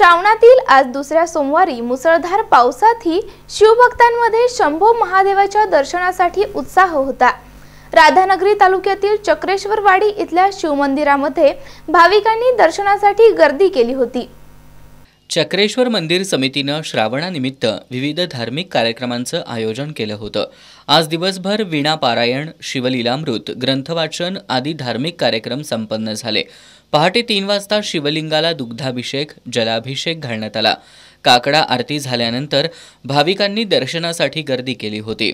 श्रावणातील आज दुसऱ्या सोमवारी मुसळधार पावसातही शिवभक्तांमध्ये शंभो महादेवाच्या दर्शनासाठी उत्साह होता राधानगरी तालुक्यातील चक्रेश्वरवाडी इथल्या शिवमंदिरामध्ये भाविकांनी दर्शनासाठी गर्दी केली होती चक्रेश्वर मंदिर समितीनं श्रावणानिमित्त विविध धार्मिक कार्यक्रमांचं आयोजन केलं होतं आज दिवसभर वीणापारायण शिवलीलामृत ग्रंथवाचन आदी धार्मिक कार्यक्रम संपन्न झाले पहाटे तीन वाजता शिवलिंगाला दुग्धाभिषेक जलाभिषेक घालण्यात आला काकडा आरती झाल्यानंतर भाविकांनी दर्शनासाठी गर्दी केली होती